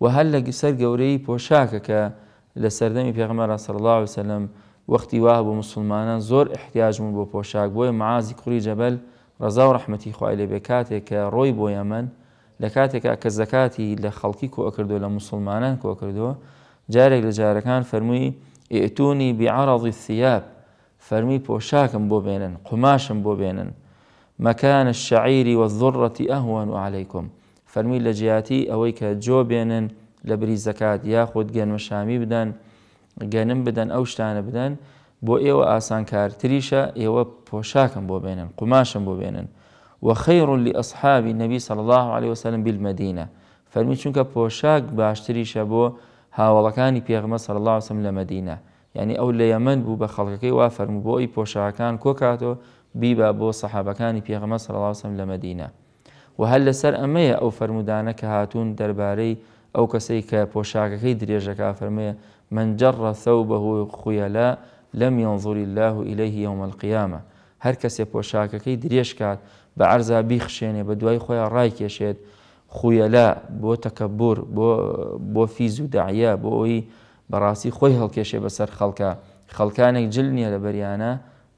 و هەر لە سەر گەورەی پۆشاکە کە لە سەردەمی پێغمەرا سەرڵاو وسلم وەختی واهب بۆ زور احتياج من بو بوشاك بو معازي كوري جبل ڕزا ورحمتي خوالي خوای لێ بێ کاتێک کە ڕۆی بۆ یەمەەن لە کاتێکا کە زەکاتی لە خەڵکی کۆ ئەکردو لە مسلمانان کۆ کردووە جارێک لە جارەکان بو بينن بیعاڕڵی سیاب فەرمی پۆشاکم بۆ بێنن قماشم بۆ فەرمی لە جیاتی ئەوەی کە جۆ بێنن لە بری زەکات یاخود گەنمەشامی بدەن گەنم بدەن ئەو شتانە بدەن بۆ ئێوە ئاسانکارتریشە ئێوە پۆشاکم بۆ بێنن قماشم بۆ بێنن وخير لأصحاب النبي صلى الله عليه وسلم بالمدينة فەرمی چونکە پۆشاک باشتریشە بۆ هاوڵەکانی پێغمە سەر الله وسم لە مدینە یعنی ئەو لە یەمەند بوو بە خەڵکەکەی وا فەرمو بۆ ئەی پۆشاکان کۆکاتۆ بیبە بۆ سەحابەکانی پێغمە سەر الله وسم لە مدینە و هەل لەسەر ئەمەیە ئەو فرەرمودانە کە هاتوون دەربارەی ئەو کەسەی کە پۆشاکەکەی درێژەکە فەرمەیە منجڕە سەو بەهۆی خویەلا لەم ینزوری الله و ئیلەی یومەلقیامە هەر کەسێ پۆشاکەکەی درێژ کات بە عرزا بیخشێنێ بە دوای خۆیان ڕایکێشێت خویەلا بۆ تەکەبور بۆ فیز و داعە بۆ ئەوی بەڕاستی خۆی هەڵکێشێ بەسەر خەڵکە خەڵکانێک جل نییە لە بەریانە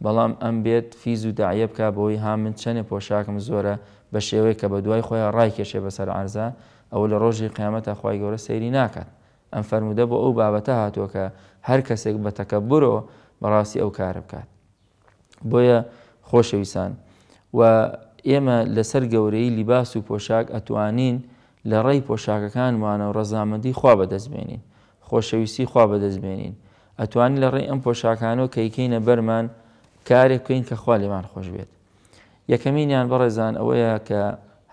بەڵام ئەم بێت فیز و داعە بکە بۆی ها من چەنێ پۆشاکم زۆرە بە شێوەیە کە بە دوای خۆیان ڕای کێشێ بەسەر ئارزە ئەوە لە ڕۆژی قیامەتە خی گەورە سەیری ناکات ئەم فەرمودە بۆ ئەو بابەتە هاتووە کە هەر کەسێک بە تەکە بڕۆ بەڕاستی ئەو کارە بکات بۆیە خۆشەویسان و ئێمە لەسەر گەورەی لیباس و پۆشاک ئەتوانین لە ڕێی پۆشاکەکانمانە و ڕەزامەندی خوا بەدەستبێنین خۆشەویستی خوا بەدەستبێنین ئەتوانین لە ڕێی ئەم پۆشاکانەوە کەیکەینە بەرمان کارێک بکەین کە خوا لێمان خۆش بێت یەکەمینیان بەڕێزان ئەوەیە کە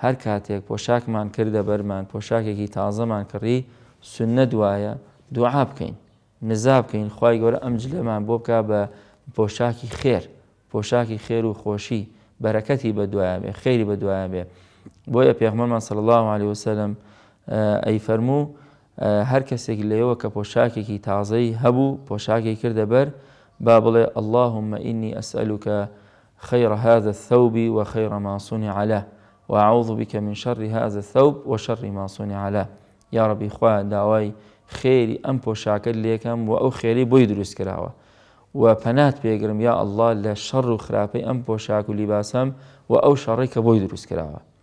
هەر کاتێک پۆشاکمان کردە بەرمان پۆشاکێکی تازەمان کڕی سنە دوایە دوعا بکەین نزا بکەین خی گەورە ئەم جلەمان بۆ بکە بە پۆشاکی خێر پۆشاکی خێر و خۆشی بەرەکەتی بە دوایە بێ خێری بە دوایە بێ بۆیە پێخمەمان سەڵ الله عليه وسلم ئەی فەرموو هەر کەسێک لەوە کە پۆشاکێکی تازەی هەبوو پۆشاکی کردە بەر با بڵێ اللهمە ئینی ئەسئلوکە خير هذا الثوب وخير ما صنع له وأعوذ بك من شر هذا الثوب وشر ما صنع له يا ربي خوا داوای خيري ئەم پۆشاکە لێکەم وأو ئەو خێری بۆی دروست کراوە و الله لا شر خرافي خراپەی ئەم وأو و لیباسەم و